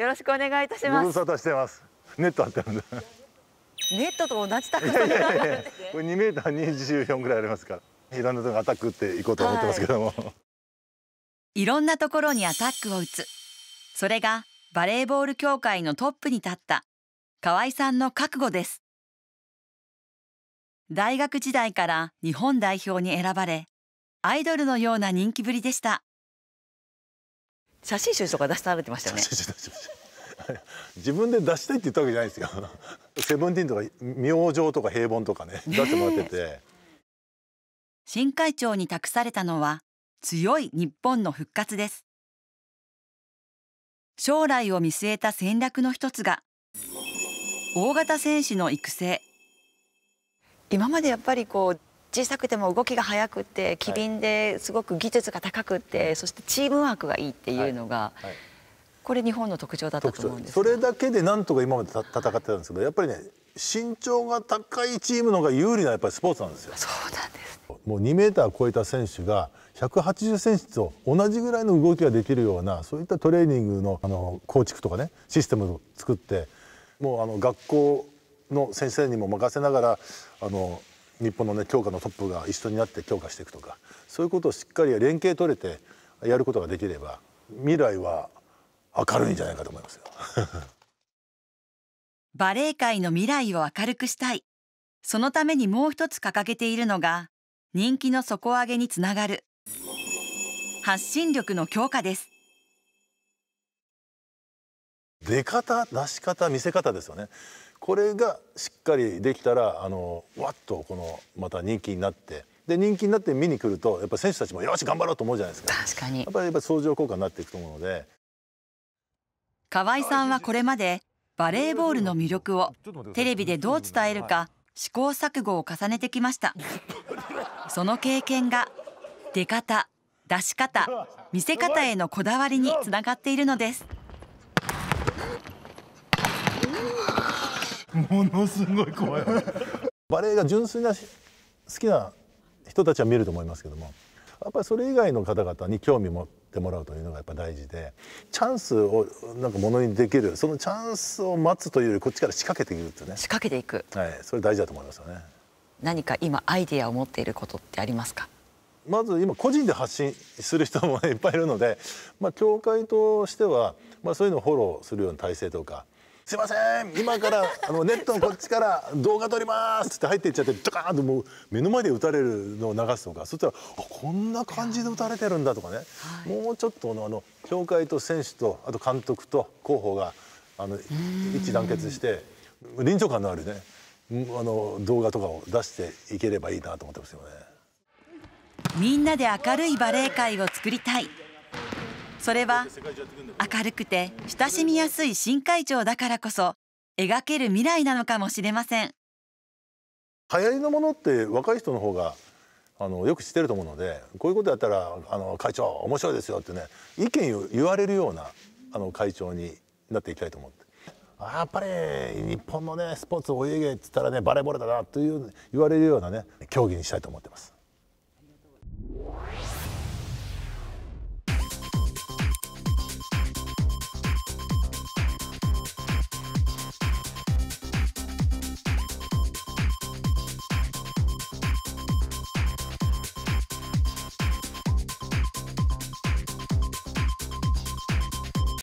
よろしくお願いいたします。ネット張ってるんネットと同じ高さになるんで、ね、これ2メーター24ぐらいありますから。いろんなとこアタックっていこうと思ってますけども、はい、いろんなところにアタックを打つ。それがバレーボール協会のトップに立った河合さんの覚悟です。大学時代から日本代表に選ばれ、アイドルのような人気ぶりでした。写真集とか出しされてましたよね。自分で出したいって言ったわけじゃないですよ。セブンティーンとか明星とか平凡とかね出してもらってて。新会長に託されたのは強い日本の復活です。将来を見据えた戦略の一つが大型選手の育成。今までやっぱりこう小さくても動きが速くて機敏ですごく技術が高くて、はい、そしてチームワークがいいっていうのが、はいはい、これ日本の特徴だったと思うんですそれだけでなんとか今まで戦ってたんですけどやっぱりね身長が高いチームのが有利なやっぱりスポーツなんですよ。そうなんですもう2メーター超えた選手が180センチと同じぐらいの動きができるようなそういったトレーニングのあの構築とかねシステムを作ってもうあの学校の先生にも任せながらあの日本のね強化のトップが一緒になって強化していくとかそういうことをしっかり連携取れてやることができれば未来は明るいんじゃないかと思いますよ バレエ界の未来を明るくしたいそのためにもう一つ掲げているのが人気の底上げにつながる発信力の強化です出方出し方見せ方ですよねこれがしっかりできたらあのわっとこのまた人気になってで人気になって見に来るとやっぱ選手たちもよし頑張ろうと思うじゃないですか確かにやっぱりやっぱ相乗効果になっていくと思うので河合さんはこれまでバレーボールの魅力をテレビでどう伝えるか試行錯誤を重ねてきましたその経験が出方出し方見せ方へのこだわりにつながっているのですものすごい怖いバレエが純粋な好きな人たちは見ると思いますけどもやっぱりそれ以外の方々に興味持ってもらうというのがやっぱ大事でチャンスをなんかものにできるそのチャンスを待つというよりこっちから仕掛けていくっていうね仕掛けていくはいそれ大事だと思いますよね何か今アイディアを持っていることってありますかまず今個人で発信する人も いっぱいいるので、まあ、教会としては、まあ、そういうのをフォローするような体制とかすいません今からあのネットのこっちから動画撮ります」って入っていっちゃってドカーンともう目の前で打たれるのを流すとかそしたらあこんな感じで打たれてるんだとかね、はい、もうちょっとのあの協会と選手とあと監督と広報があの一致団結して臨場感のあるねあの動画とかを出していければいいなと思ってますよね。みんなで明るいバレエ界を作りたい。それは明るくて親しみやすい新会長だからこそ描ける未来なのかもしれません流行りのものって若い人の方があのよく知ってると思うのでこういうことやったらあの会長面白いですよってね意見を言われるようなあの会長になっていきたいと思って。やっぱり日本のねスポーツお家芸って言ったらねバレーボールだなという言われるようなね競技にしたいと思ってます。